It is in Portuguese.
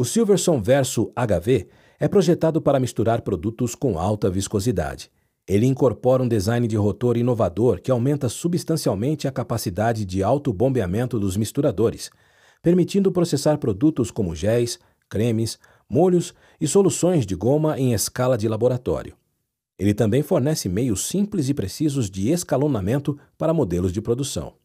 O Silverson Verso HV é projetado para misturar produtos com alta viscosidade. Ele incorpora um design de rotor inovador que aumenta substancialmente a capacidade de autobombeamento dos misturadores, permitindo processar produtos como géis, cremes, molhos e soluções de goma em escala de laboratório. Ele também fornece meios simples e precisos de escalonamento para modelos de produção.